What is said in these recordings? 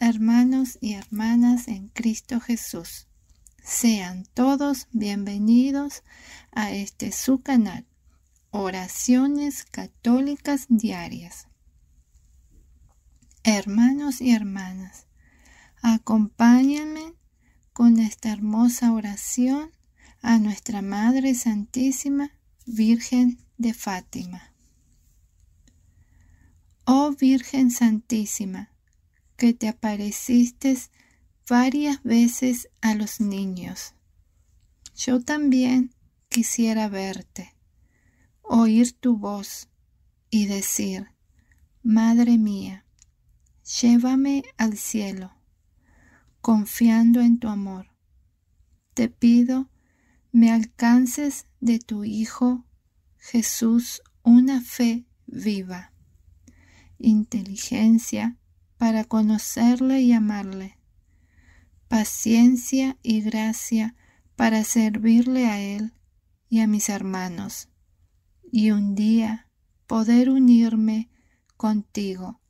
hermanos y hermanas en Cristo Jesús, sean todos bienvenidos a este su canal, Oraciones Católicas Diarias. Hermanos y hermanas, acompáñenme con esta hermosa oración a nuestra Madre Santísima Virgen de Fátima. Oh Virgen Santísima, que te apareciste varias veces a los niños. Yo también quisiera verte, oír tu voz y decir, Madre mía, llévame al cielo, confiando en tu amor. Te pido, me alcances de tu Hijo Jesús una fe viva, inteligencia, para conocerle y amarle, paciencia y gracia para servirle a Él y a mis hermanos, y un día poder unirme contigo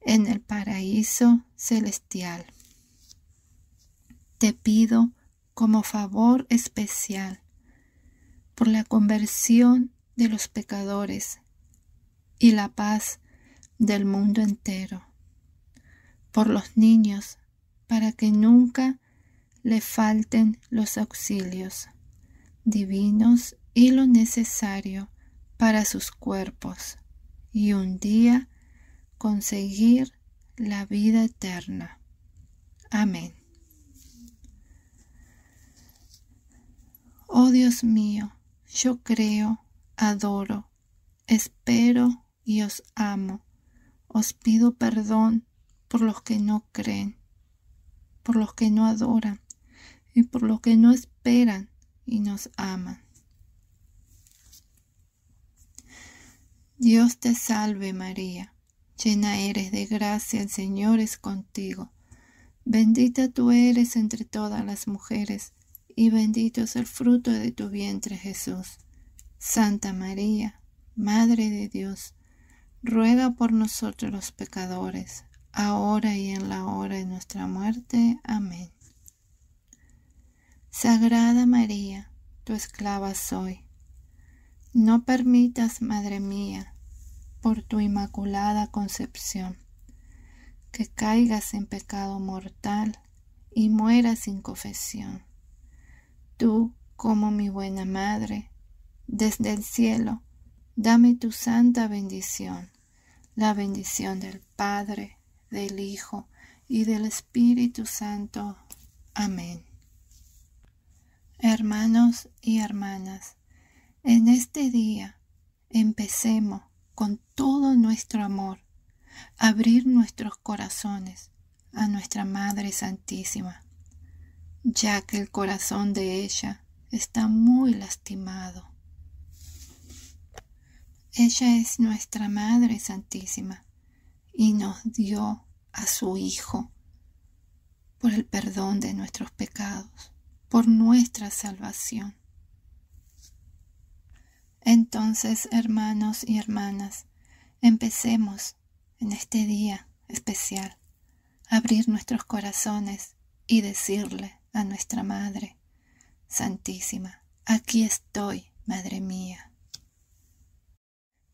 en el paraíso celestial. Te pido como favor especial por la conversión de los pecadores y la paz del mundo entero por los niños, para que nunca le falten los auxilios divinos y lo necesario para sus cuerpos, y un día conseguir la vida eterna. Amén. Oh Dios mío, yo creo, adoro, espero y os amo. Os pido perdón por los que no creen, por los que no adoran y por los que no esperan y nos aman. Dios te salve María, llena eres de gracia, el Señor es contigo. Bendita tú eres entre todas las mujeres, y bendito es el fruto de tu vientre Jesús. Santa María, Madre de Dios, ruega por nosotros los pecadores, ahora y en la hora de nuestra muerte. Amén. Sagrada María, tu esclava soy. No permitas, Madre mía, por tu inmaculada concepción, que caigas en pecado mortal y mueras sin confesión. Tú, como mi buena Madre, desde el cielo, dame tu santa bendición, la bendición del Padre, del Hijo, y del Espíritu Santo. Amén. Hermanos y hermanas, en este día empecemos con todo nuestro amor a abrir nuestros corazones a nuestra Madre Santísima, ya que el corazón de ella está muy lastimado. Ella es nuestra Madre Santísima y nos dio a su Hijo por el perdón de nuestros pecados, por nuestra salvación. Entonces, hermanos y hermanas, empecemos en este día especial a abrir nuestros corazones y decirle a nuestra Madre Santísima, aquí estoy, Madre mía.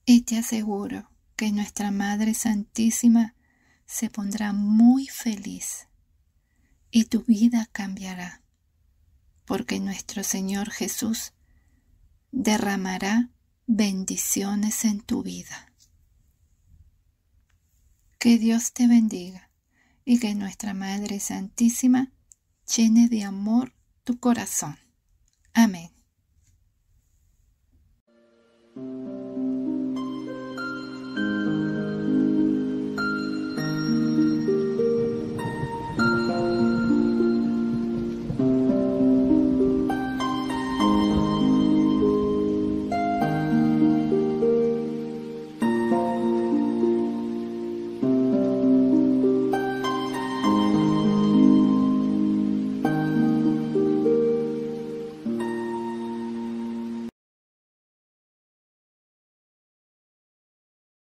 Y te aseguro que nuestra Madre Santísima se pondrá muy feliz y tu vida cambiará, porque nuestro Señor Jesús derramará bendiciones en tu vida. Que Dios te bendiga y que nuestra Madre Santísima llene de amor tu corazón. Amén.